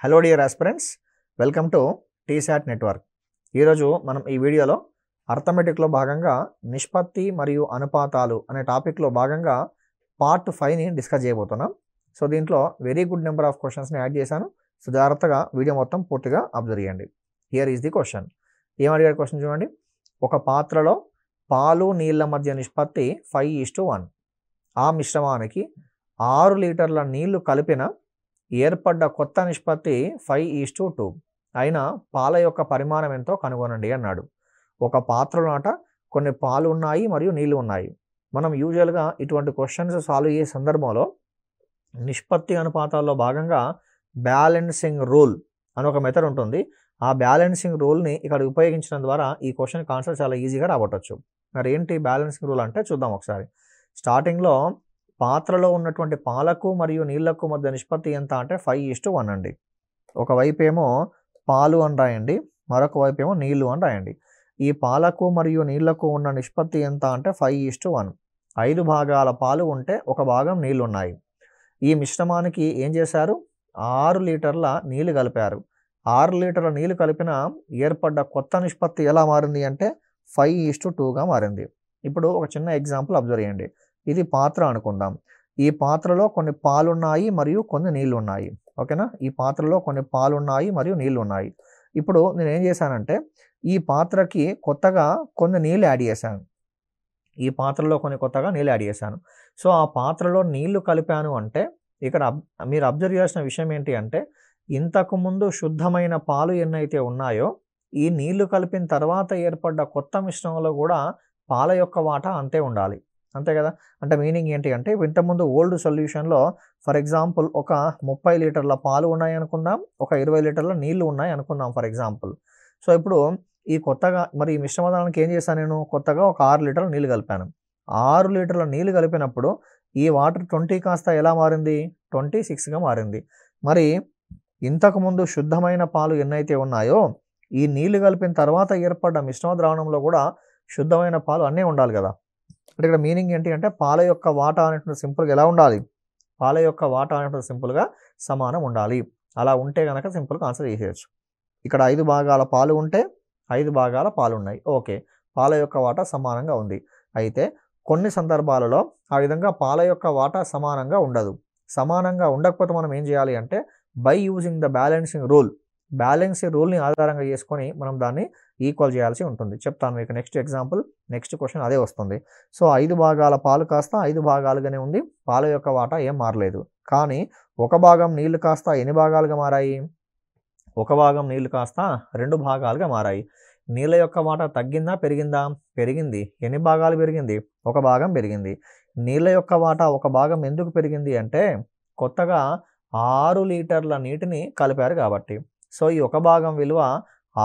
hello dear aspirants welcome to TSAT network ఈరోజు మనం ఈ వీడియోలో అర్థమెటిక్లో భాగంగా నిష్పత్తి మరియు అనుపాతాలు అనే టాపిక్లో భాగంగా పార్ట్ ఫైవ్ని డిస్కస్ చేయబోతున్నాం సో దీంట్లో వెరీ గుడ్ నెంబర్ ఆఫ్ క్వశ్చన్స్ని యాడ్ చేశాను సో జాగ్రత్తగా వీడియో మొత్తం పూర్తిగా అబ్జర్వ్ చేయండి హియర్ ఈజ్ ది క్వశ్చన్ ఏం అడిగారు క్వశ్చన్ చూడండి ఒక పాత్రలో పాలు నీళ్ల మధ్య నిష్పత్తి ఫైవ్ ఈస్ టు వన్ ఆ మిశ్రమానికి ఆరు లీటర్ల నీళ్లు కలిపిన ఏర్పడ్డ కొత్త నిష్పత్తి ఫైవ్ ఈజ్ టు టూ అయినా పాల యొక్క పరిమాణం ఎంతో కనుగొనండి అన్నాడు ఒక పాత్రలోట కొన్ని పాలు ఉన్నాయి మరియు నీళ్లు ఉన్నాయి మనం యూజువల్గా ఇటువంటి క్వశ్చన్స్ సాల్వ్ అయ్యే సందర్భంలో నిష్పత్తి అనుపాతాల్లో భాగంగా బ్యాలెన్సింగ్ రూల్ అని ఒక మెథడ్ ఉంటుంది ఆ బ్యాలెన్సింగ్ రూల్ని ఇక్కడ ఉపయోగించడం ద్వారా ఈ క్వశ్చన్ ఆన్సర్ చాలా ఈజీగా రాబట్టచ్చు మరి ఏంటి బ్యాలెన్సింగ్ రూల్ అంటే చూద్దాం ఒకసారి స్టార్టింగ్లో పాత్రలో ఉన్నటువంటి పాలకు మరియు నీళ్లకు మధ్య నిష్పత్తి ఎంత అంటే ఫైవ్ ఇస్టు వన్ అండి ఒకవైపు ఏమో పాలు అని రాయండి మరొక వైపు ఏమో నీళ్లు అని రాయండి ఈ పాలకు మరియు నీళ్లకు ఉన్న నిష్పత్తి ఎంత అంటే ఫైవ్ ఇస్టు వన్ ఐదు భాగాల పాలు ఉంటే ఒక భాగం నీళ్లు ఉన్నాయి ఈ మిశ్రమానికి ఏం చేశారు ఆరు లీటర్ల నీళ్లు కలిపారు ఆరు లీటర్ల నీళ్లు కలిపిన ఏర్పడ్డ కొత్త నిష్పత్తి ఎలా మారింది అంటే ఫైవ్ ఈస్టు టూగా మారింది ఇప్పుడు ఒక చిన్న ఎగ్జాంపుల్ అబ్జర్వ్ చేయండి ఇది పాత్ర అనుకుందాం ఈ పాత్రలో కొన్ని పాలున్నాయి మరియు కొన్ని నీళ్ళు ఉన్నాయి ఓకేనా ఈ పాత్రలో కొన్ని పాలున్నాయి మరియు నీళ్ళు ఉన్నాయి ఇప్పుడు నేను ఏం చేశానంటే ఈ పాత్రకి కొత్తగా కొన్ని నీళ్ళు యాడ్ చేశాను ఈ పాత్రలో కొన్ని కొత్తగా నీళ్ళు యాడ్ చేశాను సో ఆ పాత్రలో నీళ్లు కలిపాను అంటే ఇక్కడ మీరు అబ్జర్వ్ చేసిన విషయం ఏంటి అంటే ఇంతకుముందు శుద్ధమైన పాలు ఎన్నైతే ఉన్నాయో ఈ నీళ్లు కలిపిన తర్వాత ఏర్పడ్డ కొత్త మిశ్రమంలో కూడా పాల యొక్క వాటా అంతే ఉండాలి అంతే కదా అంటే మీనింగ్ ఏంటి అంటే ఇంతకుముందు ఓల్డ్ సొల్యూషన్లో ఫర్ ఎగ్జాంపుల్ ఒక ముప్పై లీటర్ల పాలు ఉన్నాయి అనుకుందాం ఒక ఇరవై లీటర్ల నీళ్లు ఉన్నాయి అనుకుందాం ఫర్ ఎగ్జాంపుల్ సో ఇప్పుడు ఈ కొత్తగా మరి ఈ మిశ్రమదానానికి ఏం చేశాను నేను కొత్తగా ఒక ఆరు లీటర్ల నీళ్లు కలిపాను ఆరు లీటర్ల నీళ్లు కలిపినప్పుడు ఈ వాటర్ ట్వంటీ కాస్త ఎలా మారింది ట్వంటీ సిక్స్గా మారింది మరి ఇంతకుముందు శుద్ధమైన పాలు ఎన్నైతే ఉన్నాయో ఈ నీళ్లు కలిపిన తర్వాత ఏర్పడ్డ మిశ్రమ ద్రావణంలో కూడా శుద్ధమైన పాలు అన్నీ ఉండాలి కదా అంటే ఇక్కడ మీనింగ్ ఏంటి అంటే పాల యొక్క వాటా అనేటువంటి సింపుల్గా ఎలా ఉండాలి పాల యొక్క వాటా అనేటువంటి సింపుల్గా సమానం ఉండాలి అలా ఉంటే కనుక సింపుల్గా ఆన్సర్ చేసేయచ్చు ఇక్కడ ఐదు భాగాల పాలు ఉంటే ఐదు భాగాల పాలు ఉన్నాయి ఓకే పాల యొక్క వాటా సమానంగా ఉంది అయితే కొన్ని సందర్భాలలో ఆ విధంగా పాల యొక్క వాటా సమానంగా ఉండదు సమానంగా ఉండకపోతే మనం ఏం చేయాలి అంటే by using the balancing rule balance రూల్ని ఆధారంగా చేసుకొని మనం దాన్ని ఈక్వల్ చేయాల్సి ఉంటుంది చెప్తాను మీకు నెక్స్ట్ ఎగ్జాంపుల్ నెక్స్ట్ క్వశ్చన్ అదే వస్తుంది సో ఐదు భాగాల పాలు కాస్త ఐదు భాగాలుగానే ఉంది పాల యొక్క వాటా ఏం మారలేదు కానీ ఒక భాగం నీళ్లు కాస్త ఎన్ని భాగాలుగా మారాయి ఒక భాగం నీళ్లు కాస్త రెండు భాగాలుగా మారాయి నీళ్ళ యొక్క వాటా తగ్గిందా పెరిగిందా పెరిగింది ఎన్ని భాగాలు పెరిగింది ఒక భాగం పెరిగింది నీళ్ళ యొక్క వాటా ఒక భాగం ఎందుకు పెరిగింది అంటే కొత్తగా ఆరు లీటర్ల నీటిని కలిపారు కాబట్టి సో ఈ ఒక భాగం విలువ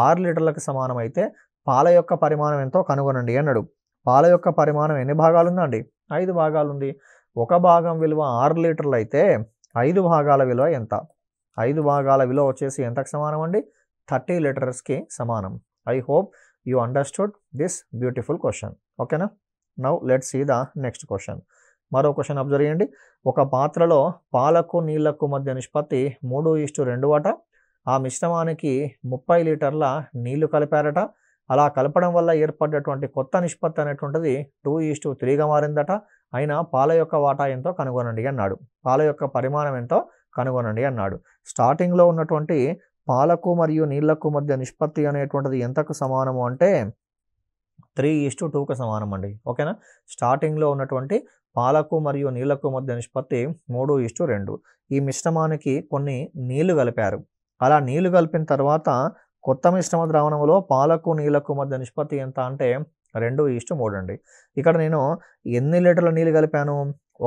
ఆరు లీటర్లకు సమానం అయితే పాల యొక్క పరిమాణం ఎంతో కనుగొనండి అన్నాడు పాల యొక్క పరిమాణం ఎన్ని భాగాలు ఉందండి ఐదు భాగాలు ఉంది ఒక భాగం విలువ ఆరు లీటర్లు అయితే ఐదు భాగాల విలువ ఎంత ఐదు భాగాల విలువ వచ్చేసి ఎంతకు సమానం అండి థర్టీ లీటర్స్కి సమానం I hope you understood this beautiful question ఓకేనా now let see the next question మరో క్వశ్చన్ అబ్జర్వ్ చేయండి ఒక పాత్రలో పాలకు నీళ్లకు మధ్య నిష్పత్తి మూడు ఇష్టు రెండు వాట ఆ మిశ్రమానికి ముప్పై లీటర్ల నీళ్లు కలిపారట అలా కలపడం వల్ల ఏర్పడినటువంటి కొత్త నిష్పత్తి అనేటువంటిది టూ టూ త్రీగా మారిందట అయిన పాల యొక్క వాటా ఎంతో కనుగొనండి అన్నాడు పాల యొక్క పరిమాణం ఎంతో కనుగొనండి అన్నాడు స్టార్టింగ్లో ఉన్నటువంటి పాలకు మరియు నీళ్లకు మధ్య నిష్పత్తి అనేటువంటిది ఎంతకు సమానము అంటే త్రీ ఈస్టు టూకు సమానం అండి ఓకేనా స్టార్టింగ్లో ఉన్నటువంటి పాలకు మరియు నీళ్లకు మధ్య నిష్పత్తి మూడు ఈస్టు రెండు ఈ మిశ్రమానికి కొన్ని నీళ్లు కలిపారు అలా నీళ్లు కలిపిన తర్వాత కొత్త మిశ్రమ ద్రావణంలో పాలకు నీళ్లకు మధ్య నిష్పత్తి ఎంత అంటే రెండు ఈస్టు మూడు అండి ఇక్కడ నేను ఎన్ని లీటర్ల నీళ్ళు కలిపాను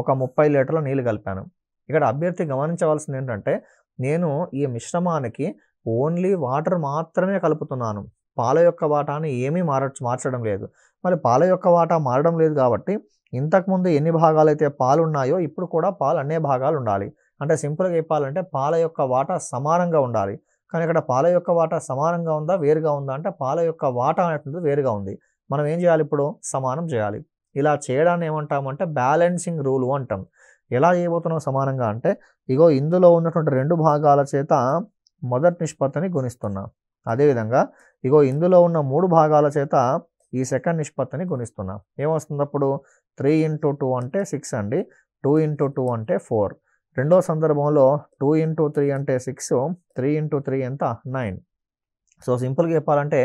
ఒక ముప్పై లీటర్ల నీళ్ళు కలిపాను ఇక్కడ అభ్యర్థి గమనించవలసింది ఏంటంటే నేను ఈ మిశ్రమానికి ఓన్లీ వాటర్ మాత్రమే కలుపుతున్నాను పాల యొక్క వాటాని ఏమీ మార మార్చడం లేదు మరి పాల యొక్క వాటా మారడం లేదు కాబట్టి ఇంతకుముందు ఎన్ని భాగాలు అయితే పాలు ఉన్నాయో ఇప్పుడు కూడా పాలు అన్నే భాగాలు ఉండాలి అంటే సింపుల్గా చెప్పాలంటే పాల యొక్క వాటా సమానంగా ఉండాలి కానీ ఇక్కడ పాల యొక్క వాటా సమానంగా ఉందా వేరుగా ఉందా అంటే పాల యొక్క వాటా అనేటువంటిది వేరుగా ఉంది మనం ఏం చేయాలి ఇప్పుడు సమానం చేయాలి ఇలా చేయడాన్ని ఏమంటామంటే బ్యాలెన్సింగ్ రూలు అంటాం ఎలా చేయబోతున్నాం సమానంగా అంటే ఇగో ఇందులో ఉన్నటువంటి రెండు భాగాల చేత మొదటి నిష్పత్తిని గుణిస్తున్నాం అదేవిధంగా ఇగో ఇందులో ఉన్న మూడు భాగాల చేత ఈ సెకండ్ నిష్పత్తిని గుణిస్తున్నాం ఏమొస్తుంది అప్పుడు త్రీ ఇంటూ టూ అంటే సిక్స్ అండి టూ ఇంటూ టూ అంటే ఫోర్ రెండో సందర్భంలో టూ ఇంటూ త్రీ అంటే సిక్స్ త్రీ ఇంటూ త్రీ ఎంత నైన్ సో సింపుల్గా చెప్పాలంటే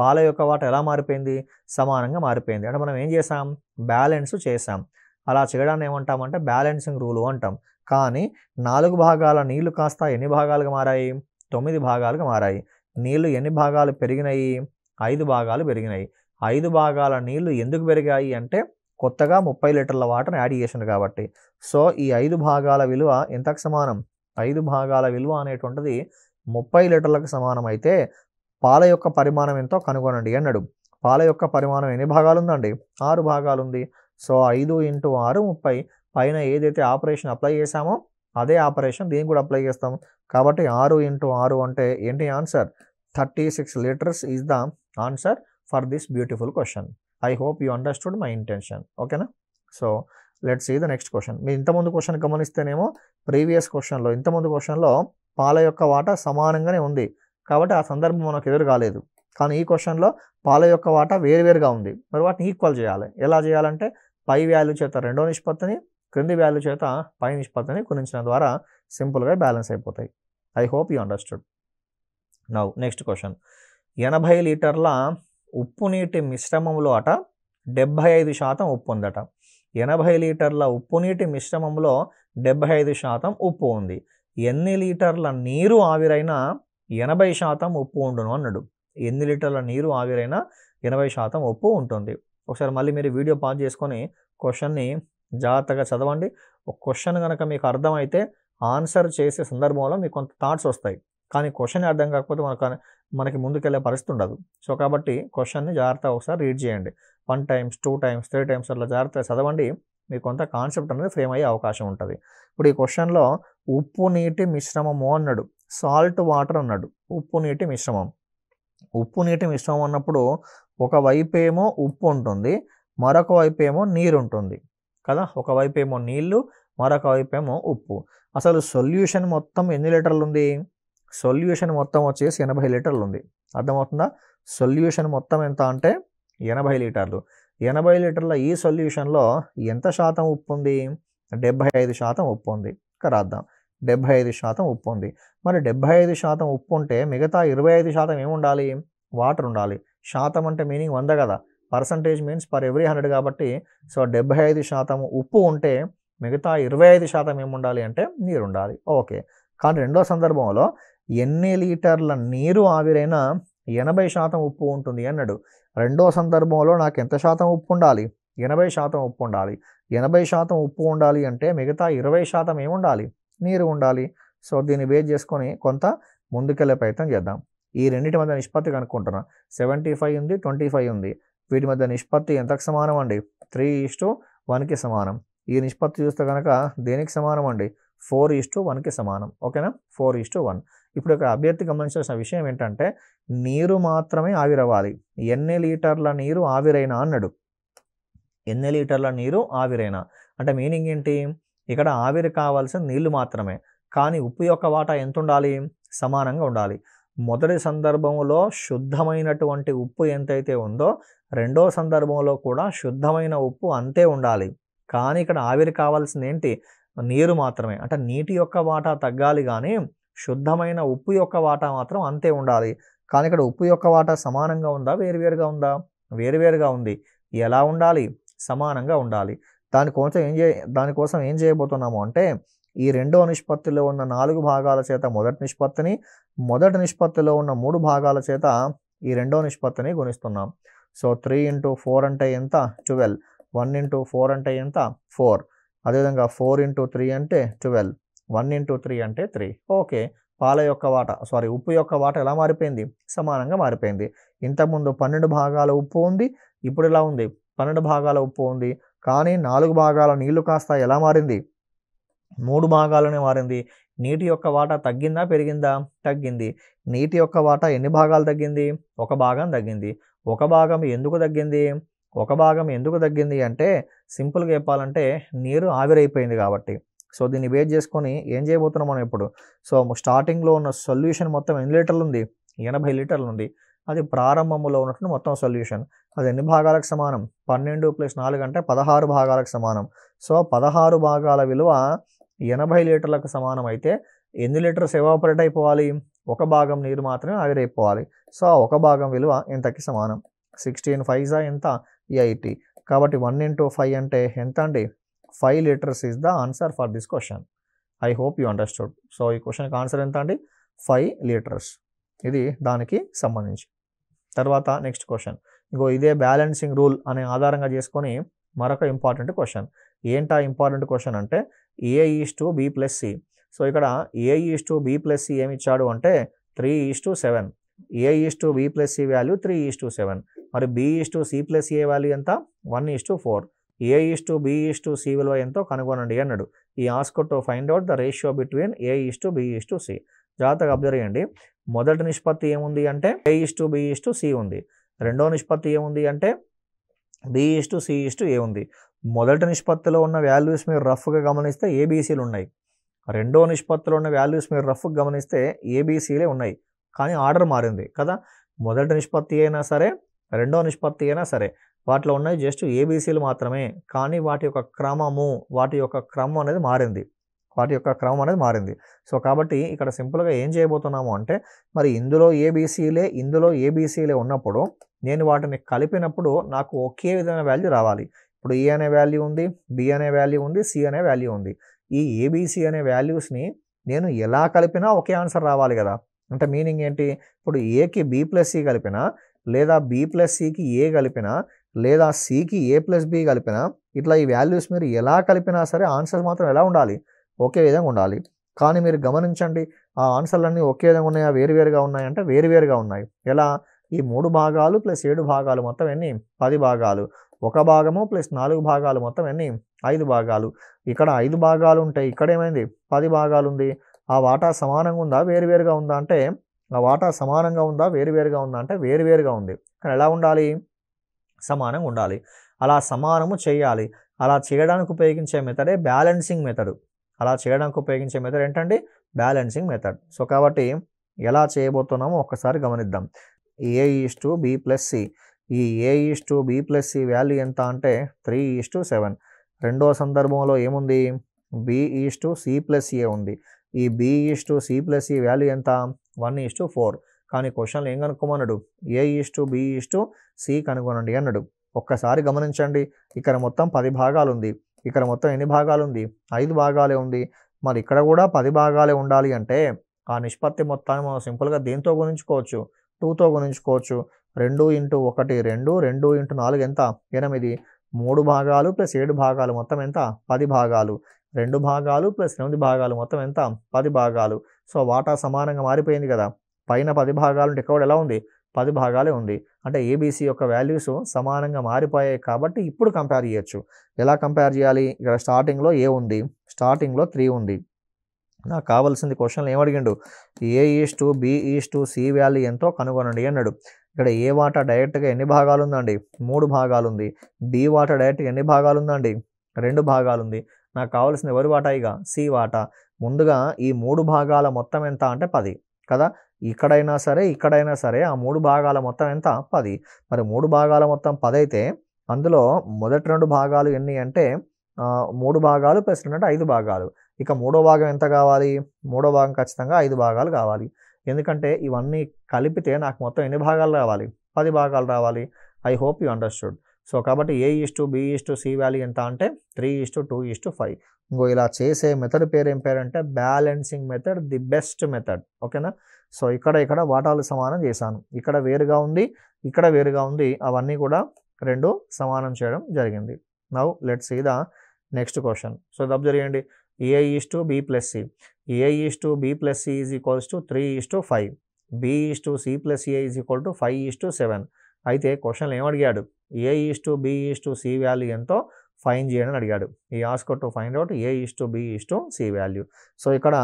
పాల యొక్క వాట ఎలా మారిపోయింది సమానంగా మారిపోయింది అంటే మనం ఏం చేసాం బ్యాలెన్స్ చేసాం అలా చేయడాన్ని ఏమంటామంటే బ్యాలెన్సింగ్ రూలు అంటాం కానీ నాలుగు భాగాల నీళ్లు కాస్త ఎన్ని భాగాలుగా మారాయి తొమ్మిది భాగాలుగా మారాయి నీళ్లు ఎన్ని భాగాలు పెరిగినాయి ఐదు భాగాలు పెరిగినాయి ఐదు భాగాల నీళ్లు ఎందుకు పెరిగాయి అంటే కొత్తగా ముప్పై లీటర్ల వాటర్ని యాడ్ చేసిండు కాబట్టి సో ఈ ఐదు భాగాల విలువ ఎంతకు సమానం ఐదు భాగాల విలువ అనేటువంటిది ముప్పై లీటర్లకు సమానం అయితే పాల యొక్క పరిమాణం ఎంతో కనుగొనండి అన్నాడు పాల యొక్క పరిమాణం ఎన్ని భాగాలు ఉందండి ఆరు భాగాలు ఉంది సో ఐదు ఇంటూ ఆరు ముప్పై పైన ఏదైతే ఆపరేషన్ అప్లై చేశామో అదే ఆపరేషన్ దీనికి కూడా అప్లై చేస్తాం కాబట్టి ఆరు ఇంటూ ఆరు అంటే ఏంటి answer thirty six liters is the answer for this beautiful question I hope you understood my intention ఓకేనా సో లెట్స్ ఈ ద నెక్స్ట్ క్వశ్చన్ మీరు ఇంతమంది క్వశ్చన్ గమనిస్తేనేమో ప్రీవియస్ క్వశ్చన్లో ఇంతమంది క్వశ్చన్లో పాల యొక్క వాటా సమానంగానే ఉంది కాబట్టి ఆ సందర్భం మనకు ఎదురు కాలేదు కానీ ఈ క్వశ్చన్లో పాల యొక్క వాటా వేరువేరుగా ఉంది మరి వాటిని ఈక్వల్ చేయాలి ఎలా చేయాలంటే పై వ్యాల్యూ చేత రెండో నిష్పత్తిని క్రింది వ్యాల్యూ చేత పై నిష్పత్తిని గుణించిన ద్వారా సింపుల్గా బ్యాలెన్స్ అయిపోతాయి I hope you understood now next question ఎనభై లీటర్ల ఉప్పు నీటి మిశ్రమంలో అట డెబ్భై ఐదు శాతం ఉప్పు ఉందట ఎనభై లీటర్ల ఉప్పు నీటి మిశ్రమంలో డెబ్భై ఐదు శాతం ఉప్పు ఉంది ఎన్ని లీటర్ల నీరు ఆవిరైనా ఎనభై శాతం ఉప్పు ఉండును అన్నాడు ఎన్ని లీటర్ల నీరు ఆవిరైనా ఎనభై శాతం ఉప్పు ఉంటుంది ఒకసారి మళ్ళీ మీరు వీడియో పాజ్ చేసుకొని క్వశ్చన్ని జాగ్రత్తగా చదవండి ఒక క్వశ్చన్ కనుక మీకు అర్థమైతే ఆన్సర్ చేసే సందర్భంలో మీకు కొంత థాట్స్ వస్తాయి కానీ క్వశ్చన్ అర్థం కాకపోతే మనకు మనకి ముందుకెళ్ళే పరిస్థితి ఉండదు సో కాబట్టి క్వశ్చన్ని జాగ్రత్తగా ఒకసారి రీడ్ చేయండి one times two times three times అట్లా జాగ్రత్తగా చదవండి మీకు కొంత కాన్సెప్ట్ అనేది ఫ్రేమ్ అయ్యే అవకాశం ఉంటుంది ఇప్పుడు ఈ క్వశ్చన్లో ఉప్పు నీటి మిశ్రమము అన్నాడు సాల్ట్ వాటర్ అన్నాడు ఉప్పు నీటి మిశ్రమం ఉప్పు నీటి మిశ్రమం అన్నప్పుడు ఒకవైపు ఏమో ఉప్పు ఉంటుంది మరొక వైపు ఏమో నీరు ఉంటుంది కదా ఒకవైపు ఏమో నీళ్ళు మరొక వైపు ఏమో ఉప్పు అసలు సొల్యూషన్ మొత్తం ఎన్ని లీటర్లు ఉంది సొల్యూషన్ మొత్తం వచ్చేసి ఎనభై లీటర్లు ఉంది అర్థమవుతుందా సొల్యూషన్ మొత్తం ఎంత అంటే ఎనభై లీటర్లు ఎనభై లీటర్ల ఈ సొల్యూషన్లో ఎంత శాతం ఉప్పు ఉంది డెబ్బై ఐదు శాతం ఉప్పు ఉంది రాద్దాం డెబ్బై ఐదు శాతం ఉప్పు ఉంది మరి డెబ్బై ఐదు శాతం ఉప్పు ఉంటే మిగతా ఇరవై ఐదు శాతం ఏముండాలి వాటర్ ఉండాలి శాతం అంటే మీనింగ్ వంద కదా percentage means per every hundred కాబట్టి సో డెబ్బై ఐదు శాతం ఉప్పు ఉంటే మిగతా ఇరవై ఐదు శాతం ఏముండాలి అంటే నీరు ఉండాలి ఓకే కానీ రెండో సందర్భంలో ఎన్ని లీటర్ల నీరు ఆవిరైనా ఎనభై శాతం ఉప్పు ఉంటుంది అన్నాడు రెండో సందర్భంలో నాకు ఎంత శాతం ఉప్పు ఉండాలి ఎనభై శాతం ఉప్పు ఉండాలి ఎనభై శాతం ఉప్పు ఉండాలి అంటే మిగతా ఇరవై శాతం ఏముండాలి నీరు ఉండాలి సో దీన్ని బేస్ చేసుకొని కొంత ముందుకెళ్ళే ప్రయత్నం చేద్దాం ఈ రెండింటి మధ్య నిష్పత్తి కనుక్కుంటున్నా సెవెంటీ ఫైవ్ ఉంది ట్వంటీ ఫైవ్ ఉంది వీటి మధ్య నిష్పత్తి ఎంతకు సమానం అండి త్రీ ఈస్ టు వన్కి సమానం ఈ నిష్పత్తి చూస్తే కనుక దేనికి సమానం అండి ఫోర్ ఈస్ టు వన్కి సమానం ఓకేనా ఫోర్ ఈస్ టు వన్ ఇప్పుడు ఒక అభ్యర్థికి గమనించాల్సిన విషయం ఏంటంటే నీరు మాత్రమే ఆవిరవ్వాలి ఎన్ని లీటర్ల నీరు ఆవిరైనా అన్నాడు ఎన్ని లీటర్ల నీరు ఆవిరైనా అంటే మీనింగ్ ఏంటి ఇక్కడ ఆవిరి కావాల్సిన నీళ్లు మాత్రమే కానీ ఉప్పు యొక్క వాటా ఎంత ఉండాలి సమానంగా ఉండాలి మొదటి సందర్భంలో శుద్ధమైనటువంటి ఉప్పు ఎంతైతే ఉందో రెండో సందర్భంలో కూడా శుద్ధమైన ఉప్పు అంతే ఉండాలి కానీ ఇక్కడ ఆవిరి కావాల్సింది ఏంటి నీరు మాత్రమే అంటే నీటి యొక్క వాటా తగ్గాలి కానీ శుద్ధమైన ఉప్పు యొక్క వాటా మాత్రం అంతే ఉండాలి కానీ ఇక్కడ ఉప్పు యొక్క వాటా సమానంగా ఉందా వేరువేరుగా ఉందా వేరువేరుగా ఉంది ఎలా ఉండాలి సమానంగా ఉండాలి దానికోసం ఏం చే దానికోసం ఏం చేయబోతున్నాము అంటే ఈ రెండో నిష్పత్తిలో ఉన్న నాలుగు భాగాల చేత మొదటి నిష్పత్తిని మొదటి నిష్పత్తిలో ఉన్న మూడు భాగాల చేత ఈ రెండో నిష్పత్తిని గుణిస్తున్నాం సో త్రీ ఇంటూ ఫోర్ అంటే ఎంత ట్వెల్వ్ వన్ ఇంటూ ఫోర్ అంటే ఎంత ఫోర్ అదేవిధంగా ఫోర్ ఇంటూ త్రీ అంటే ట్వెల్వ్ వన్ ఇంటూ త్రీ అంటే త్రీ ఓకే పాల యొక్క వాట సారీ ఉప్పు యొక్క వాట ఎలా మారిపోయింది సమానంగా మారిపోయింది ఇంతకుముందు పన్నెండు భాగాల ఉప్పు ఉంది ఇప్పుడు ఇలా ఉంది పన్నెండు భాగాల ఉప్పు ఉంది కానీ నాలుగు భాగాల నీళ్లు కాస్త ఎలా మారింది మూడు భాగాలనే మారింది నీటి యొక్క వాటా తగ్గిందా పెరిగిందా తగ్గింది నీటి యొక్క వాట ఎన్ని భాగాలు తగ్గింది ఒక భాగం తగ్గింది ఒక భాగం ఎందుకు తగ్గింది ఒక భాగం ఎందుకు తగ్గింది అంటే సింపుల్గా చెప్పాలంటే నీరు ఆవిరైపోయింది కాబట్టి సో దీన్ని వేట్ చేసుకొని ఏం చేయబోతున్నాం మనం ఇప్పుడు సో స్టార్టింగ్లో ఉన్న సొల్యూషన్ మొత్తం ఎన్ని లీటర్లు ఉంది ఎనభై లీటర్లు ఉంది అది ప్రారంభంలో ఉన్నటువంటి మొత్తం సొల్యూషన్ అది ఎన్ని భాగాలకు సమానం పన్నెండు ప్లస్ నాలుగు అంటే పదహారు భాగాలకు సమానం సో పదహారు భాగాల విలువ ఎనభై లీటర్లకు సమానం అయితే ఎన్ని లీటర్స్ ఎవాపరేట్ అయిపోవాలి ఒక భాగం నీరు మాత్రమే ఆవిరైపోవాలి సో ఒక భాగం విలువ ఇంతకి సమానం సిక్స్టీన్ ఫైవ్ ఎంత ఎయిటీ కాబట్టి వన్ ఇంటూ ఫైవ్ అంటే ఎంత అండి five liters is the answer for this question I hope you understood so ఈ క్వశ్చన్కి ఆన్సర్ ఎంత అండి ఫైవ్ లీటర్స్ ఇది దానికి సంబంధించి తర్వాత నెక్స్ట్ క్వశ్చన్ ఇంకో ఇదే బ్యాలెన్సింగ్ రూల్ అనే ఆధారంగా చేసుకొని మరొక ఇంపార్టెంట్ క్వశ్చన్ ఏంటా ఇంపార్టెంట్ క్వశ్చన్ అంటే A is to B plus C so ఇక్కడ A is to B plus C ఏమి ఇచ్చాడు అంటే three is to seven A is to B plus C value three is to seven మరి B is to C plus A value ఎంత one is to four A is to B is to C విలువ ఎంతో కనుగొనండి అన్నాడు ఈ asked to find out the ratio between A is to B is to C జాగ్రత్తగా observe చేయండి మొదటి నిష్పత్తి ఏముంది అంటే A is to B is to C ఉంది రెండో నిష్పత్తి ఏముంది అంటే B is to C is to A ఉంది మొదటి నిష్పత్తిలో ఉన్న వాల్యూస్ మీరు రఫ్గా గమనిస్తే ఏబీసీలు ఉన్నాయి రెండో నిష్పత్తిలో ఉన్న వాల్యూస్ మీరు రఫ్గా గమనిస్తే ఏబీసీలే ఉన్నాయి కానీ ఆర్డర్ మారింది కదా మొదటి నిష్పత్తి అయినా సరే రెండో నిష్పత్తి అయినా సరే వాటిలో ఉన్నాయి జస్ట్ ఏబీసీలు మాత్రమే కానీ వాటి యొక్క క్రమము వాటి యొక్క క్రమం అనేది మారింది వాటి యొక్క క్రమం అనేది మారింది సో కాబట్టి ఇక్కడ సింపుల్గా ఏం చేయబోతున్నాము అంటే మరి ఇందులో ఏబీసీలే ఇందులో ఏబీసీలే ఉన్నప్పుడు నేను వాటిని కలిపినప్పుడు నాకు ఒకే విధమైన వాల్యూ రావాలి ఇప్పుడు ఈ అనే వాల్యూ ఉంది బి అనే వాల్యూ ఉంది సి అనే వాల్యూ ఉంది ఈ ఏబీసీ అనే వాల్యూస్ని నేను ఎలా కలిపినా ఒకే ఆన్సర్ రావాలి కదా అంటే మీనింగ్ ఏంటి ఇప్పుడు ఏకి బి ప్లస్ సి కలిపినా లేదా బి ప్లస్ సికి ఏ కలిపినా లేదా సికి ఏ ప్లస్ బి కలిపినా ఇట్లా ఈ వాల్యూస్ మీరు ఎలా కలిపినా సరే ఆన్సర్స్ మాత్రం ఎలా ఉండాలి ఒకే విధంగా ఉండాలి కానీ మీరు గమనించండి ఆ ఆన్సర్లన్నీ ఒకే విధంగా ఉన్నాయా వేరువేరుగా ఉన్నాయంటే వేరువేరుగా ఉన్నాయి ఎలా ఈ మూడు భాగాలు ప్లస్ ఏడు భాగాలు మొత్తం ఎన్ని పది భాగాలు ఒక భాగము ప్లస్ నాలుగు భాగాలు మొత్తం ఎన్ని ఐదు భాగాలు ఇక్కడ ఐదు భాగాలు ఉంటాయి ఇక్కడ ఏమైంది పది భాగాలు ఉంది ఆ వాటా సమానంగా ఉందా వేరువేరుగా ఉందా అంటే ఆ వాటా సమానంగా ఉందా వేరువేరుగా ఉందా అంటే వేరువేరుగా ఉంది కానీ ఎలా ఉండాలి సమానంగా ఉండాలి అలా సమానము చేయాలి అలా చేయడానికి ఉపయోగించే మెథడే బ్యాలెన్సింగ్ మెథడ్ అలా చేయడానికి ఉపయోగించే మెథడ్ ఏంటంటే బ్యాలెన్సింగ్ మెథడ్ సో కాబట్టి ఎలా చేయబోతున్నామో ఒక్కసారి గమనిద్దాం A is to B plus C ఈ A is to B plus C value ఎంత అంటే త్రీ ఈస్ టు సెవెన్ రెండో సందర్భంలో ఏముంది B is to C plus A ఉంది ఈ B is to C plus ఈ వాల్యూ ఎంత వన్ ఈస్ టు ఫోర్ కానీ క్వశ్చన్లు ఏం కనుక్కోమన్నాడు A is to B is to C కనుగొనండి అన్నాడు ఒక్కసారి గమనించండి ఇక్కడ మొత్తం పది భాగాలు ఉంది ఇక్కడ మొత్తం ఎన్ని భాగాలు ఉంది ఐదు భాగాలే ఉంది మరి ఇక్కడ కూడా పది భాగాలే ఉండాలి అంటే ఆ నిష్పత్తి మొత్తాన్ని మనం సింపుల్గా దేంతో గుణించుకోవచ్చు టూతో గుణించుకోవచ్చు రెండు ఇంటూ ఒకటి రెండు రెండు ఇంటూ నాలుగు ఎంత ఎనిమిది మూడు భాగాలు ప్లస్ ఏడు భాగాలు మొత్తం ఎంత పది భాగాలు రెండు భాగాలు ప్లస్ ఎనిమిది భాగాలు మొత్తం ఎంత పది భాగాలు సో వాటా సమానంగా మారిపోయింది కదా పైన పది భాగాలు ఉంటే ఇక్కడ ఎలా ఉంది పది భాగాలే ఉంది అంటే ఏబీసీ యొక్క వాల్యూస్ సమానంగా మారిపోయాయి కాబట్టి ఇప్పుడు కంపేర్ చేయొచ్చు ఎలా కంపేర్ చేయాలి ఇక్కడ స్టార్టింగ్లో ఏ ఉంది స్టార్టింగ్లో త్రీ ఉంది నాకు కావాల్సింది క్వశ్చన్లు ఏమడిగిండు A is to B is to C value ఎంతో కనుగొనండి అన్నాడు ఇక్కడ ఏ వాట డైరెక్ట్గా ఎన్ని భాగాలు ఉందండి మూడు భాగాలు ఉంది బి వాట డైరెక్ట్గా ఎన్ని భాగాలు ఉందండి రెండు భాగాలు ఉంది నాకు కావాల్సింది ఎవరి వాటా ఇక సి వాటా ముందుగా ఈ మూడు భాగాల మొత్తం ఎంత అంటే పది కదా ఇక్కడైనా సరే ఇక్కడైనా సరే ఆ మూడు భాగాల మొత్తం ఎంత పది మరి మూడు భాగాల మొత్తం పది అయితే అందులో మొదటి రెండు భాగాలు ఎన్ని అంటే మూడు భాగాలు ప్లస్ రెండు అంటే ఐదు భాగాలు ఇక మూడో భాగం ఎంత కావాలి మూడో భాగం ఖచ్చితంగా ఐదు భాగాలు కావాలి ఎందుకంటే ఇవన్నీ కలిపితే నాకు మొత్తం ఎన్ని భాగాలు రావాలి పది భాగాలు రావాలి I hope you understood so కాబట్టి A is to B is to C value ఎంత అంటే three is to two is to five ఇంకో ఇలా చేసే మెథడ్ పేరు ఏం పేరు అంటే balancing method the best method ఓకేనా సో ఇక్కడ ఇక్కడ వాటాలు సమానం చేశాను ఇక్కడ వేరుగా ఉంది ఇక్కడ వేరుగా ఉంది అవన్నీ కూడా రెండు సమానం చేయడం జరిగింది now let's see the next question so దబ్బు జరిగింది A is to B plus C A is to B plus C is equals to three is to five B is to C plus A is equal to five is to seven అయితే question ఏమడిగాడు A is to B is to C value ఎంతో find చేయడం అడిగాడు ఈ asked to find out A is to B is to C value so ఇక్కడ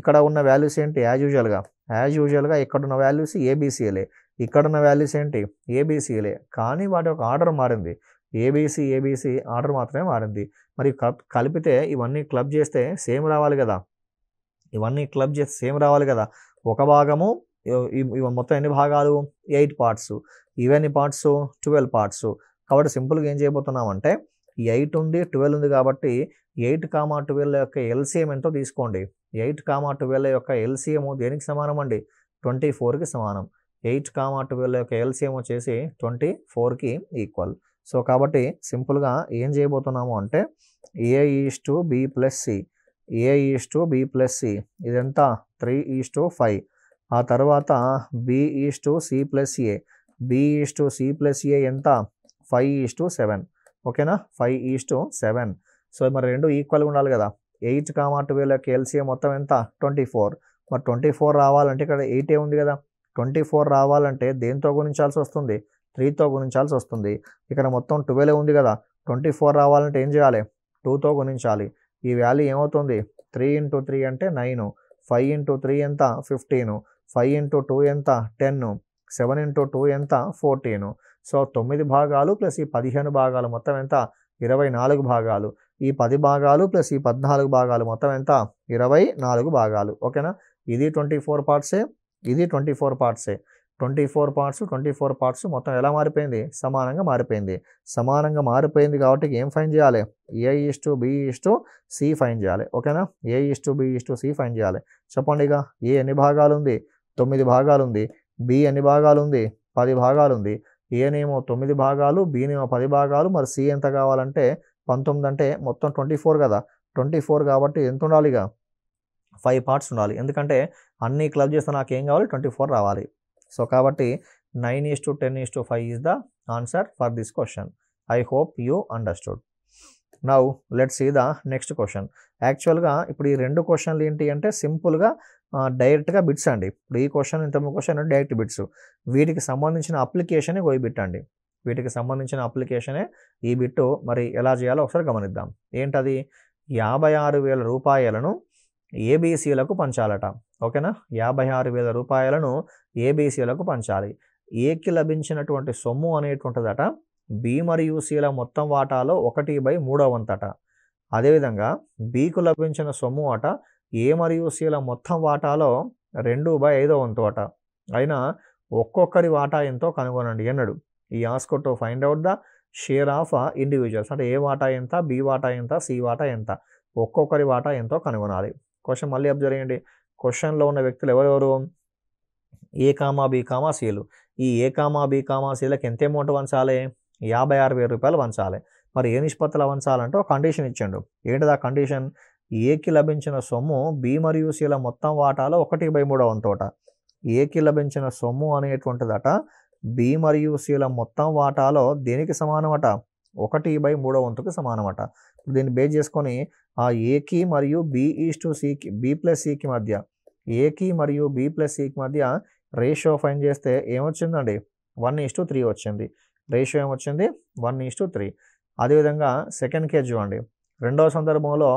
ఇక్కడ ఉన్న values ఏంటి యాజ్ యూజువల్గా యాజ్ యూజువల్గా ఇక్కడున్న వాల్యూస్ ఏబీసీలే ఇక్కడున్న వాల్యూస్ ఏంటి ఏబీసీలే కానీ వాటి యొక్క ఆర్డర్ మారింది ఏబీసీ ఏబీసీ ఆర్డర్ మాత్రమే మారింది మరి కలిపితే ఇవన్నీ క్లబ్ చేస్తే సేమ్ రావాలి కదా ఇవన్నీ క్లబ్ చేస్తే సేమ్ రావాలి కదా ఒక భాగము మొత్తం ఎన్ని భాగాలు ఎయిట్ పార్ట్స్ ఇవన్నీ పార్ట్స్ ట్వెల్వ్ పార్ట్స్ కాబట్టి సింపుల్గా ఏం చేయబోతున్నామంటే ఎయిట్ ఉంది ట్వెల్వ్ ఉంది కాబట్టి ఎయిట్ కామా ట్వెల్వ్ యొక్క ఎల్సిఎం ఎంతో తీసుకోండి ఎయిట్ కామా ట్వెల్వ్ యొక్క ఎల్సిఎము దేనికి సమానం అండి ట్వంటీ ఫోర్కి సమానం ఎయిట్ కామా ట్వెల్వ్ యొక్క ఎల్సిఎం వచ్చేసి ట్వంటీ ఫోర్కి ఈక్వల్ సో కాబట్టి సింపుల్గా ఏం చేయబోతున్నాము అంటే A is to B plus C A is to B plus C ఇదంతా త్రీ ఈస్ టు ఫైవ్ ఆ తర్వాత B is to C plus A B is to C plus A ఎంత ఫైవ్ ఈస్ టు సెవెన్ ఓకేనా five is to seven so మరి రెండు ఈక్వల్గా ఉండాలి కదా ఎయిట్ కామా యొక్క ఎల్సీఏ మొత్తం ఎంత ట్వంటీ ఫోర్ మరి ట్వంటీ ఫోర్ రావాలంటే ఇక్కడ ఎయిట్ ఏ ఉంది కదా ట్వంటీ ఫోర్ రావాలంటే దేంతో గుణించాల్సి వస్తుంది త్రీతో గుణించాల్సి వస్తుంది ఇక్కడ మొత్తం ట్వెల్వ్ ఉంది కదా ట్వంటీ ఫోర్ రావాలంటే ఏం చేయాలి టూతో గుణించాలి ఈ వాల్యూ ఏమవుతుంది త్రీ ఇంటూ త్రీ అంటే నైన్ ఫైవ్ ఇంటూ త్రీ ఎంత ఫిఫ్టీన్ ఫైవ్ ఇంటూ టూ ఎంత టెన్ సెవెన్ ఇంటూ టూ ఎంత ఫోర్టీన్ సో తొమ్మిది భాగాలు ప్లస్ ఈ పదిహేను భాగాలు మొత్తం ఎంత ఇరవై నాలుగు భాగాలు ఈ పది భాగాలు ప్లస్ ఈ పద్నాలుగు భాగాలు మొత్తం ఎంత ఇరవై నాలుగు భాగాలు ఓకేనా ఇది ట్వంటీ ఫోర్ పార్ట్సే ఇది ట్వంటీ ఫోర్ పార్ట్సే twenty four parts twenty four parts మొత్తం ఎలా మారిపోయింది సమానంగా మారిపోయింది సమానంగా మారిపోయింది కాబట్టి ఏం ఫైన్ చేయాలి A is to B is to C find చేయాలి ఓకేనా A is to B is to C find చేయాలి చెప్పండి ఇక ఏ ఎన్ని భాగాలు ఉంది తొమ్మిది భాగాలు ఉంది బి ఎన్ని భాగాలు ఉంది పది భాగాలు ఉంది ఏనేమో తొమ్మిది భాగాలు బీనేమో పది భాగాలు మరి సి ఎంత కావాలంటే పంతొమ్మిది అంటే మొత్తం ట్వంటీ ఫోర్ కదా ట్వంటీ ఫోర్ కాబట్టి ఎంత ఉండాలి ఇక ఫైవ్ పార్ట్స్ ఉండాలి ఎందుకంటే అన్నీ క్లబ్ చేస్తే నాకు ఏం కావాలి ట్వంటీ ఫోర్ రావాలి సో కాబట్టి nine is to ten is to five is the answer for this question I hope you understood now let's ఈ ద నెక్స్ట్ క్వశ్చన్ యాక్చువల్గా ఇప్పుడు ఈ రెండు క్వశ్చన్లు ఏంటి అంటే సింపుల్గా డైరెక్ట్గా బిట్స్ అండి ఇప్పుడు ఈ క్వశ్చన్ ఇంత క్వశ్చన్ డైరెక్ట్ బిట్స్ వీటికి సంబంధించిన అప్లికేషనే ఓ బిట్ అండి వీటికి సంబంధించిన అప్లికేషనే ఈ బిట్టు మరి ఎలా చేయాలో ఒకసారి గమనిద్దాం ఏంటది యాభై ఆరు వేల రూపాయలను ఏబీసీలకు పంచాలట ఓకేనా యాభై ఆరు వేల రూపాయలను ఏబీసీలకు పంచాలి ఏకి లభించినటువంటి సొమ్ము అనేటువంటిదట బి మరియు సిల మొత్తం వాటాలో ఒకటి బై మూడో వంతట అదేవిధంగా బీకు లభించిన సొమ్ము అట ఏ మరియు సీల మొత్తం వాటాలో రెండు బై ఐదో వంతు అయినా ఒక్కొక్కరి వాటా ఎంతో కనుగొనండి అన్నాడు ఈ asked to find out the share of individuals అంటే ఏ వాటా ఎంత బి వాటా ఎంత సి వాటా ఎంత ఒక్కొక్కరి వాటా ఎంతో కనుగొనాలి క్వశ్చన్ మళ్ళీ అబ్జర్వ్ చేయండి క్వశ్చన్లో ఉన్న వ్యక్తులు ఎవరెవరు ఏ కామా బి కామా సీలు ఈ ఏ కామా బి కామా సీలకు ఎంత అమౌంట్ వంచాలి యాభై ఆరు వేల రూపాయలు వంచాలి మరి ఏ నిష్పత్తులు వంచాలంటే ఒక కండిషన్ ఇచ్చాడు ఏంటిది ఆ కండిషన్ ఏకి లభించిన సొమ్ము బి మరియు సిల మొత్తం వాటాలో ఒకటి బై మూడవ వంతోట ఏకి లభించిన సొమ్ము అనేటువంటిదట బి మరియు సిల మొత్తం వాటాలో దేనికి సమానమట ఒకటి బై మూడవ వంతుకు సమానమట ఇప్పుడు దీన్ని బే చేసుకొని ఆ ఏకి మరియు బి ఈస్ టు సికి బి ప్లస్ సికి మధ్య ఏకి మరియు బి ప్లస్ సికి మధ్య రేషియో ఫైన్ చేస్తే ఏమొచ్చిందండి వన్ ఈస్ టు త్రీ వచ్చింది రేషియో ఏమొచ్చింది వన్ ఈస్ టు త్రీ అదేవిధంగా సెకండ్ కేజ్ చూడండి రెండవ సందర్భంలో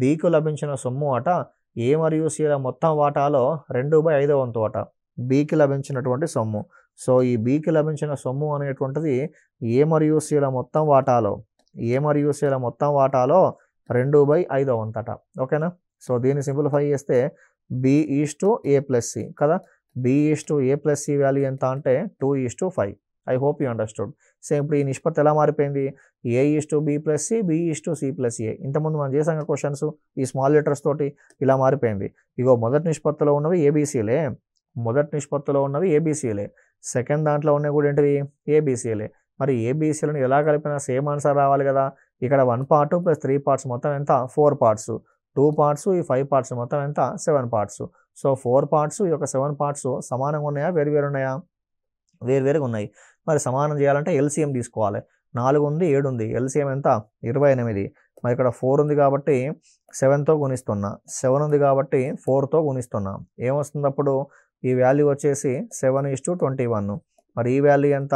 బీకు లభించిన సొమ్ము అట ఏ మరియు సీల మొత్తం వాటాలో రెండు బై ఐదో వంతు అట బీకి లభించినటువంటి సొమ్ము సో ఈ బీకి లభించిన సొమ్ము అనేటువంటిది ఏ మరియు సీల మొత్తం వాటాలో ఏ మరియు సీల మొత్తం వాటాలో రెండు బై ఐదో వంతట ఓకేనా సో దీన్ని సింప్లిఫై చేస్తే B is to A plus C కదా B is to A plus C value ఎంత అంటే two is to five I hope you understood same ఇప్పుడు ఈ నిష్పత్తి ఎలా మారిపోయింది A is to B plus C B is to C plus A ఇంతకుముందు మనం చేసాం క్వశ్చన్స్ ఈ స్మాల్ లెటర్స్ తోటి ఇలా మారిపోయింది ఇగో మొదటి నిష్పత్తిలో ఉన్నవి ఏబీసీలే మొదటి నిష్పత్తిలో ఉన్నవి ఏబీసీలే సెకండ్ దాంట్లో ఉన్నవి కూడా ఏంటివి ఏబీసీలే మరి ఏబీసీలను ఎలా కలిపినా సేమ్ ఆన్సర్ రావాలి కదా ఇక్కడ one part plus three parts మొత్తం ఎంత ఫోర్ పార్ట్స్ టూ పార్ట్స్ ఈ ఫైవ్ పార్ట్స్ మొత్తం ఎంత seven parts so four parts ఈ యొక్క సెవెన్ పార్ట్స్ సమానంగా ఉన్నాయా వేరు వేరు ఉన్నాయా వేరు వేరుగా ఉన్నాయి మరి సమానం చేయాలంటే ఎల్సిఎం తీసుకోవాలి నాలుగు ఉంది ఏడు ఉంది ఎల్సిఎం ఎంత ఇరవై ఎనిమిది మరి ఇక్కడ ఫోర్ ఉంది కాబట్టి సెవెన్తో గుణిస్తున్నా సెవెన్ ఉంది కాబట్టి ఫోర్తో గుణిస్తున్నా ఏమొస్తుంది అప్పుడు ఈ వాల్యూ వచ్చేసి seven is to twenty one మరి ఈ వాల్యూ ఎంత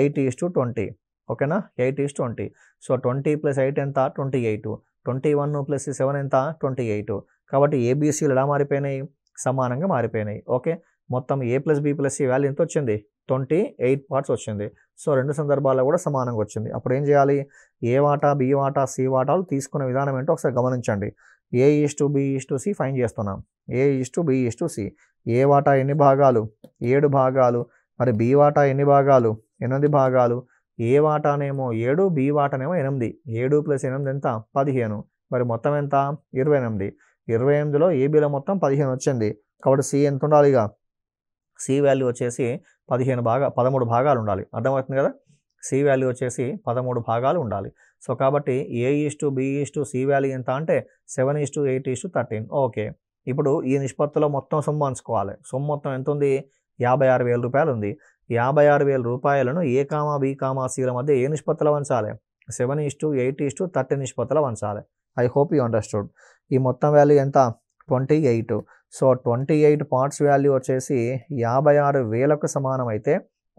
ఎయిట్ ఈస్ టు ట్వంటీ ఓకేనా eight is twenty so twenty plus eight ఎంత twenty eight twenty one plus seven ఎంత ట్వంటీ ఎయిట్ కాబట్టి ఏబీసీలు ఎలా మారిపోయినాయి సమానంగా మారిపోయినాయి ఓకే మొత్తం A plus B plus C value ఎంత వచ్చింది ట్వంటీ ఎయిట్ పార్ట్స్ వచ్చింది సో రెండు సందర్భాల్లో కూడా సమానంగా వచ్చింది అప్పుడు ఏం చేయాలి ఏ వాటా బి వాటా సి వాటాలు తీసుకునే విధానం ఏంటో ఒకసారి గమనించండి A is to B is to C find చేస్తున్నాం A is to B is to C A వాటా ఎన్ని భాగాలు ఏడు భాగాలు మరి బి వాటా ఎన్ని భాగాలు ఎనిమిది భాగాలు ఏ వాటానేమో ఏడు బి వాటానేమో ఎనిమిది ఏడు ప్లస్ ఎనిమిది ఎంత పదిహేను మరి మొత్తం ఎంత ఇరవై ఎనిమిది ఇరవై ఎనిమిదిలో ఏబీలో మొత్తం పదిహేను వచ్చింది కాబట్టి సి ఎంత ఉండాలిగా ఇక సి వాల్యూ వచ్చేసి పదిహేను భాగా పదమూడు భాగాలు ఉండాలి అర్థమవుతుంది కదా సి వాల్యూ వచ్చేసి పదమూడు భాగాలు ఉండాలి సో కాబట్టి A is to B is to C value ఎంత అంటే seven is to eight is to thirteen okay ఇప్పుడు ఈ నిష్పత్తిలో మొత్తం సొమ్ము అంచుకోవాలి సొమ్ము మొత్తం ఎంత ఉంది యాభై ఆరు వేల రూపాయలు ఉంది యాభై ఆరు వేల రూపాయలను ఏ కామా బి కామా సీల మధ్య ఏ నిష్పత్తిలో వంచాలి seven is to eight is to thirty నిష్పత్తిలో వంచాలి ఐ హోప్ యూ అండర్స్టూడ్ ఈ మొత్తం వాల్యూ ఎంత twenty eight so twenty eight parts value వచ్చేసి యాభై ఆరు వేలకు సమానం అయితే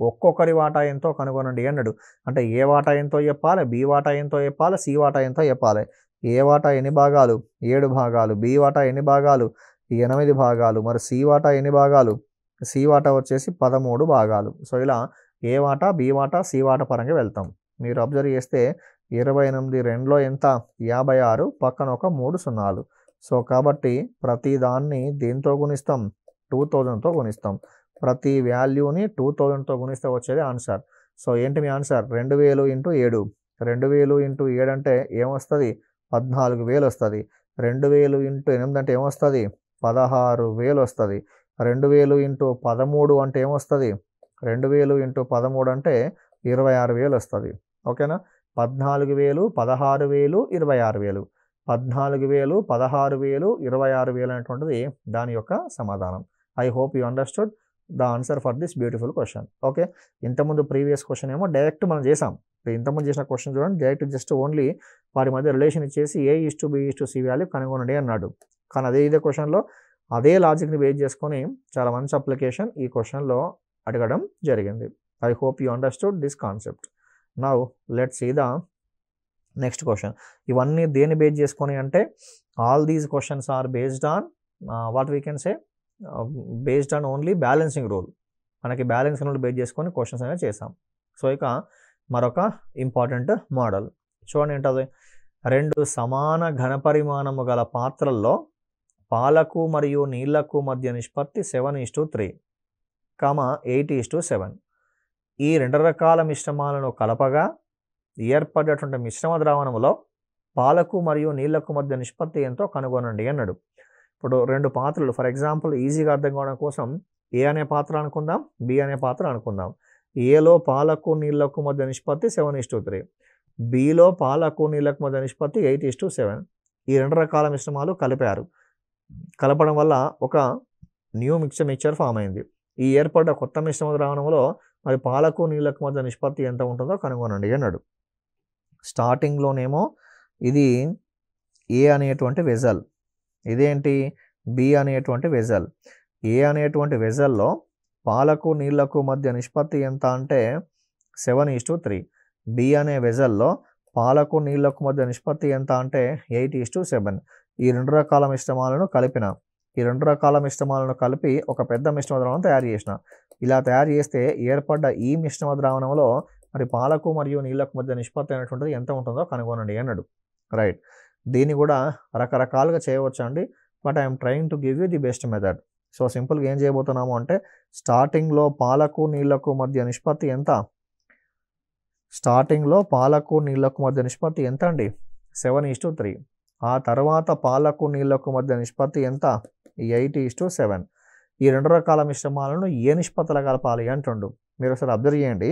ఒక్కొక్కరి వాటా ఎంతో కనుగొనండి అన్నాడు అంటే ఏ వాటా ఎంతో చెప్పాలి బి వాటా ఎంతో చెప్పాలి సి వాటా ఎంతో చెప్పాలి ఏ వాటా ఎన్ని భాగాలు ఏడు భాగాలు బి వాటా ఎన్ని భాగాలు ఎనిమిది భాగాలు మరి సి వాటా ఎన్ని భాగాలు సి వాటా వచ్చేసి పదమూడు భాగాలు సో ఇలా ఏ వాటా బి వాటా సి వాటా పరంగా వెళ్తాం మీరు అబ్జర్వ్ చేస్తే ఇరవై ఎనిమిది రెండులో ఎంత యాభై ఆరు పక్కన ఒక మూడు సున్నాలు సో కాబట్టి ప్రతి దాన్ని దేంతో గుణిస్తాం టూ థౌజండ్తో గుణిస్తాం ప్రతి వాల్యూని టూ థౌజండ్తో గుణిస్తే వచ్చేది ఆన్సర్ సో ఏంటి మీ ఆన్సర్ రెండు వేలు ఇంటూ ఏడు రెండు వేలు ఇంటూ ఏడు అంటే ఏమొస్తుంది పద్నాలుగు వేలు వస్తుంది రెండు వేలు ఇంటూ ఎనిమిది అంటే ఏమొస్తుంది పదహారు వేలు వస్తుంది రెండు వేలు ఇంటూ పదమూడు అంటే ఏమొస్తుంది రెండు వేలు ఇంటూ పదమూడు అంటే ఇరవై ఆరు వేలు వస్తుంది ఓకేనా పద్నాలుగు వేలు పదహారు వేలు ఇరవై ఆరు వేలు పద్నాలుగు వేలు పదహారు వేలు ఇరవై ఆరు వేలు అనేటువంటిది దాని యొక్క సమాధానం I hope you understood the answer for this beautiful question okay ఇంతకుముందు ప్రీవియస్ క్వశ్చన్ ఏమో డైరెక్ట్ మనం చేసాం ఇంతకుముందు చేసిన క్వశ్చన్ చూడండి డైరెక్ట్ జస్ట్ ఓన్లీ వారి మధ్య రిలేషన్ ఇచ్చేసి A is to B is to C value కనుగొనండి అన్నాడు కానీ అదే ఇదే క్వశ్చన్లో అదే లాజిక్ని బేస్ చేసుకొని చాలా మంచి అప్లికేషన్ ఈ క్వశ్చన్లో అడగడం జరిగింది I hope you understood this concept now let's see the next question ఇవన్నీ దేన్ని బేస్ చేసుకొని అంటే all these questions are based on what we can say based on only balancing rule మనకి బ్యాలెన్సింగ్ రూల్ బేస్ చేసుకొని questions అనేవి చేసాం so ఇక మరొక ఇంపార్టెంట్ మోడల్ చూడండి ఏంటది రెండు సమాన ఘనపరిమాణము గల పాత్రల్లో పాలకు మరియు నీళ్లకు మధ్య నిష్పత్తి seven is to three comma eight is to seven ఈ రెండు రకాల మిశ్రమాలను కలపగా ఏర్పడేటువంటి మిశ్రమ ద్రావణంలో పాలకు మరియు నీళ్లకు మధ్య నిష్పత్తి ఎంతో కనుగొనండి అన్నాడు ఇప్పుడు రెండు పాత్రలు ఫర్ ఎగ్జాంపుల్ ఈజీగా అర్థం కావడం కోసం ఏ అనే పాత్ర అనుకుందాం బి అనే పాత్ర అనుకుందాం ఏలో పాలకు నీళ్లకు మధ్య నిష్పత్తి సెవెన్ ఇస్ టు త్రీ బిలో పాలకు నీళ్లకు మధ్య నిష్పత్తి ఎయిట్ ఇస్ టు సెవెన్ ఈ రెండు రకాల మిశ్రమాలు కలిపారు కలపడం వల్ల ఒక న్యూ మిక్చర్ మిక్చర్ ఫామ్ అయింది ఈ ఏర్పడ్డ కొత్త మిశ్రమ ద్రావణంలో మరి పాలకు నీళ్లకు మధ్య నిష్పత్తి ఎంత ఉంటుందో కనుగొనండి అన్నాడు స్టార్టింగ్లోనేమో ఇది ఏ అనేటువంటి వెజల్ ఇదేంటి బి అనేటువంటి వెజల్ ఏ అనేటువంటి వెజల్లో పాలకు నీళ్లకు మధ్య నిష్పత్తి ఎంత అంటే seven is to three B అనే వెజల్లో పాలకు నీళ్లకు మధ్య నిష్పత్తి ఎంత అంటే ఎయిట్ ఈస్ టు సెవెన్ ఈ రెండు రకాల మిశ్రమాలను కలిపిన ఈ రెండు రకాల మిశ్రమాలను కలిపి ఒక పెద్ద మిశ్రమ ద్రావణం తయారు చేసిన ఇలా తయారు చేస్తే ఏర్పడ్డ ఈ మిశ్రమ ద్రావణంలో మరి పాలకు మరియు నీళ్ళకు మధ్య నిష్పత్తి అనేటువంటిది ఎంత ఉంటుందో కనుగొనండి అన్నాడు రైట్ దీన్ని కూడా రకరకాలుగా చేయవచ్చు అండి but I'm trying to give you the best method so సింపుల్గా ఏం చేయబోతున్నాము అంటే స్టార్టింగ్లో పాలకు నీళ్లకు మధ్య నిష్పత్తి ఎంత స్టార్టింగ్లో పాలకు నీళ్లకు మధ్య నిష్పత్తి ఎంత అండి సెవెన్ ఈస్ టు త్రీ ఆ తర్వాత పాలకు నీళ్లకు మధ్య నిష్పత్తి ఎంత ఎయిట్ ఈస్ టు సెవెన్ ఈ రెండు రకాల మిశ్రమాలను ఏ నిష్పత్తుల కలపాలి అంటుండు మీరు ఒకసారి అబ్జర్వ్ చేయండి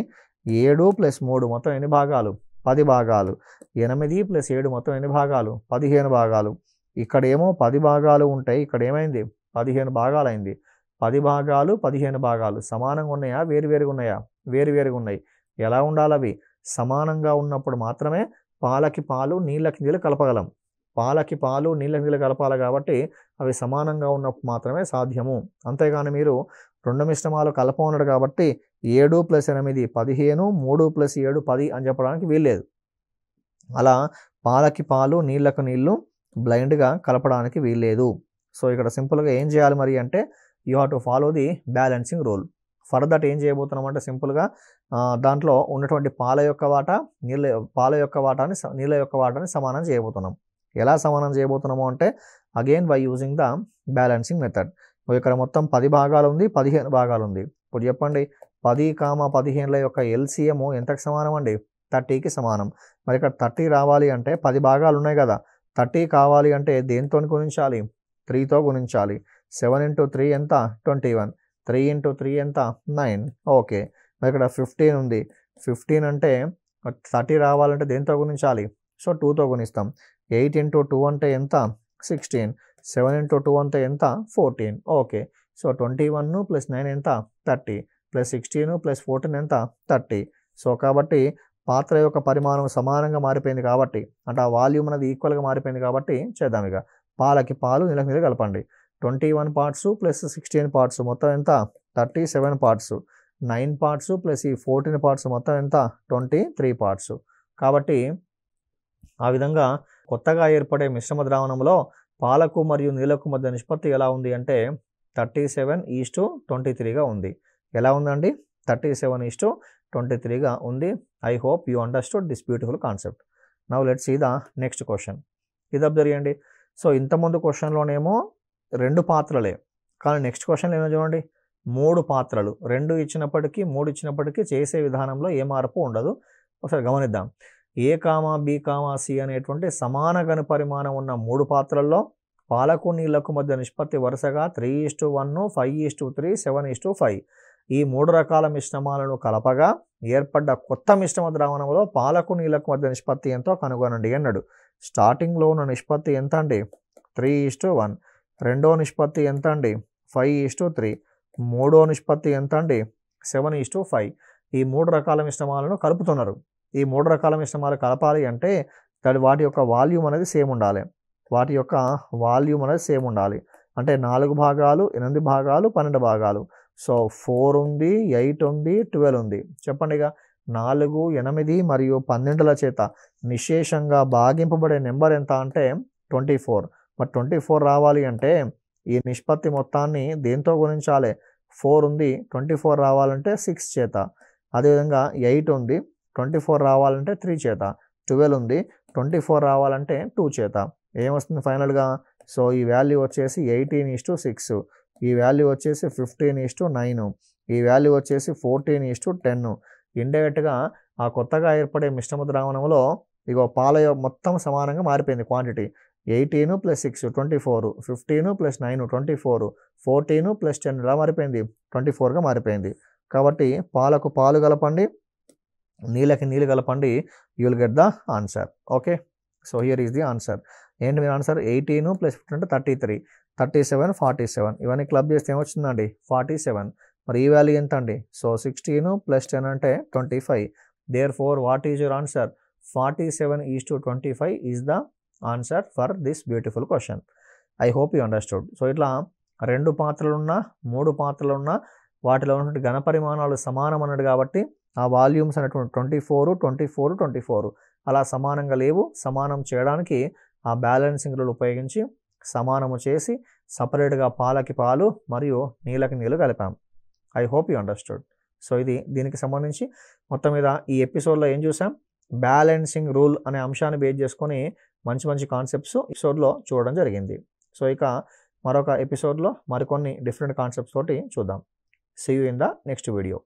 ఏడు ప్లస్ మూడు మొత్తం ఎన్ని భాగాలు పది భాగాలు ఎనిమిది ప్లస్ ఏడు మొత్తం ఎన్ని భాగాలు పదిహేను భాగాలు ఇక్కడేమో పది భాగాలు ఉంటాయి ఇక్కడ ఏమైంది పదిహేను భాగాలు అయింది పది భాగాలు పదిహేను భాగాలు సమానంగా ఉన్నాయా వేరువేరుగా ఉన్నాయా వేరువేరుగా ఉన్నాయి ఎలా ఉండాలి అవి సమానంగా ఉన్నప్పుడు మాత్రమే పాలకి పాలు నీళ్ళకి నీళ్ళు కలపగలం పాలకి పాలు నీళ్ళకి నీళ్ళు కలపాలి కాబట్టి అవి సమానంగా ఉన్నప్పుడు మాత్రమే సాధ్యము అంతేగాని మీరు రెండు మిశ్రమాలు కలపమన్నాడు కాబట్టి ఏడు ప్లస్ ఎనిమిది పదిహేను మూడు ప్లస్ ఏడు పది అని చెప్పడానికి వీల్లేదు అలా పాలకి పాలు నీళ్ళకు నీళ్ళు బ్లైండ్గా కలపడానికి వీల్లేదు సో ఇక్కడ సింపుల్గా ఏం చేయాలి మరి అంటే you have to follow the balancing rule for that ఏం చేయబోతున్నాం అంటే సింపుల్గా దాంట్లో ఉన్నటువంటి పాల యొక్క వాట నీళ్ళ పాల యొక్క వాటాని నీళ్ళ యొక్క వాటాని సమానం చేయబోతున్నాం ఎలా సమానం చేయబోతున్నాము అంటే again by using the balancing method ఇక్కడ మొత్తం పది భాగాలు ఉంది పదిహేను భాగాలు ఉంది ఇప్పుడు చెప్పండి పది కామ పదిహేనుల యొక్క ఎల్సిఎం ఎంతకు సమానం అండి థర్టీకి సమానం మరి ఇక్కడ థర్టీ రావాలి అంటే పది భాగాలు ఉన్నాయి కదా థర్టీ కావాలి అంటే దేనితో గుణించాలి త్రీతో గుణించాలి సెవెన్ ఇంటూ త్రీ ఎంత twenty one three into three ఎంత నైన్ ఓకే మరి ఇక్కడ ఫిఫ్టీన్ ఉంది ఫిఫ్టీన్ అంటే థర్టీ రావాలంటే దేనితో గుణించాలి సో టూతో గుణిస్తాం ఎయిట్ ఇంటూ టూ అంటే ఎంత సిక్స్టీన్ సెవెన్ ఇంటూ టూ అంటే ఎంత fourteen okay so twenty one plus nine ఎంత thirty plus sixteen plus fourteen ఎంత థర్టీ సో కాబట్టి పాత్ర యొక్క పరిమాణం సమానంగా మారిపోయింది కాబట్టి అంటే ఆ వాల్యూమ్ అనేది ఈక్వల్గా మారిపోయింది కాబట్టి చేద్దాం ఇక పాలకి పాలు నీళ్ళకి మీద కలపండి twenty one parts plus sixteen parts మొత్తం ఎంత thirty seven parts nine parts plus ఈ ఫోర్టీన్ పార్ట్స్ మొత్తం ఎంత ట్వంటీ త్రీ పార్ట్స్ కాబట్టి ఆ విధంగా కొత్తగా ఏర్పడే మిశ్రమ ద్రావణంలో పాలకు మరియు నీళ్లకు మధ్య నిష్పత్తి ఎలా ఉంది అంటే థర్టీ సెవెన్ ఈస్ట్ ట్వంటీ త్రీగా ఉంది ఎలా ఉందండి thirty seven is to twenty త్రీగా ఉంది I hope you understood this beautiful concept now let's ఈ ద నెక్స్ట్ క్వశ్చన్ ఇది అబ్జర్వ్ చేయండి సో ఇంతకుముందు క్వశ్చన్లోనేమో రెండు పాత్రలే కానీ నెక్స్ట్ క్వశ్చన్లో ఏమో చూడండి మూడు పాత్రలు రెండు ఇచ్చినప్పటికీ మూడు ఇచ్చినప్పటికీ చేసే విధానంలో ఏ మార్పు ఉండదు ఒకసారి గమనిద్దాం A comma B comma C అనేటువంటి సమాన ఘన పరిమాణం ఉన్న మూడు పాత్రల్లో పాలకు నీళ్లకు మధ్య నిష్పత్తి వరుసగా three is to one five is to three seven is to two five ఈ మూడు రకాల మిశ్రమాలను కలపగా ఏర్పడ్డ కొత్త మిశ్రమ ద్రావణంలో పాలకు నీళ్లకు మధ్య నిష్పత్తి ఎంతో కనుగొనండి అన్నాడు స్టార్టింగ్లో ఉన్న నిష్పత్తి ఎంత అండి త్రీ ఈస్టు వన్ రెండో నిష్పత్తి ఎంత అండి ఫైవ్ ఈస్టు త్రీ మూడో నిష్పత్తి ఎంత అండి సెవెన్ ఈస్టు ఫైవ్ ఈ మూడు రకాల మిశ్రమాలను కలుపుతున్నారు ఈ మూడు రకాల మిశ్రమాలు కలపాలి అంటే దాని వాటి యొక్క వాల్యూమ్ అనేది సేమ్ ఉండాలి వాటి యొక్క వాల్యూమ్ అనేది సేమ్ ఉండాలి అంటే నాలుగు భాగాలు ఎనిమిది భాగాలు పన్నెండు భాగాలు సో ఫోర్ ఉంది ఎయిట్ ఉంది ట్వెల్వ్ ఉంది చెప్పండి ఇక నాలుగు ఎనిమిది మరియు పన్నెండుల చేత నిశేషంగా భాగింపబడే నెంబర్ ఎంత అంటే ట్వంటీ ఫోర్ మరి ట్వంటీ ఫోర్ రావాలి అంటే ఈ నిష్పత్తి మొత్తాన్ని దేంతో గుణించాలి ఫోర్ ఉంది ట్వంటీ ఫోర్ రావాలంటే సిక్స్ చేత అదేవిధంగా ఎయిట్ ఉంది ట్వంటీ ఫోర్ రావాలంటే త్రీ చేత ట్వెల్వ్ ఉంది ట్వంటీ ఫోర్ రావాలంటే టూ చేత ఏమొస్తుంది ఫైనల్గా సో ఈ వాల్యూ వచ్చేసి ఎయిటీన్ ఇస్ టు సిక్స్ ఈ వాల్యూ వచ్చేసి ఫిఫ్టీన్ ఈస్ టు నైన్ ఈ వాల్యూ వచ్చేసి ఫోర్టీన్ ఈస్ టు టెన్ ఇండైరెక్ట్గా ఆ కొత్తగా ఏర్పడే మిశ్రమ ద్రావణంలో ఇగో పాల మొత్తం సమానంగా మారిపోయింది quantity eighteen plus six twenty four fifteen plus nine twenty four fourteen plus ten ఇలా మారిపోయింది ట్వంటీ ఫోర్గా మారిపోయింది కాబట్టి పాలకు పాలు కలపండి నీళ్ళకి నీళ్ళు కలపండి you'll get the answer okay so here is the answer ఏంటి మీరు ఆన్సర్ ఎయిటీన్ ప్లస్ ఫిఫ్టీన్ అంటే thirty three thirty seven forty seven ఇవన్నీ క్లబ్ చేస్తే ఏమొచ్చిందండి ఫార్టీ సెవెన్ మరి ఈ వాల్యూ ఎంత అండి సో సిక్స్టీన్ ప్లస్ టెన్ అంటే twenty five therefore what is your answer forty seven is to twenty five is the answer for this beautiful question I hope you understood so ఇట్లా రెండు పాత్రలున్నా మూడు పాత్రలున్న వాటిలో ఉన్నటువంటి ఘనపరిమాణాలు సమానం అన్నాడు కాబట్టి ఆ వాల్యూమ్స్ అనేటువంటి twenty four twenty four twenty four అలా సమానంగా లేవు సమానం చేయడానికి ఆ బ్యాలెన్సింగ్ రూల్ ఉపయోగించి సమానము చేసి సపరేట్గా పాలకి పాలు మరియు నీళ్ళకి నీళ్ళు కలిపాం I hope you understood so ఇది దీనికి సంబంధించి మొత్తం మీద ఈ ఎపిసోడ్లో ఏం చూసాం బ్యాలెన్సింగ్ రూల్ అనే అంశాన్ని బేస్ చేసుకొని మంచి మంచి కాన్సెప్ట్స్ ఎపిసోడ్లో చూడడం జరిగింది సో ఇక మరొక ఎపిసోడ్లో మరికొన్ని డిఫరెంట్ కాన్సెప్ట్స్ తోటి చూద్దాం see you in the next video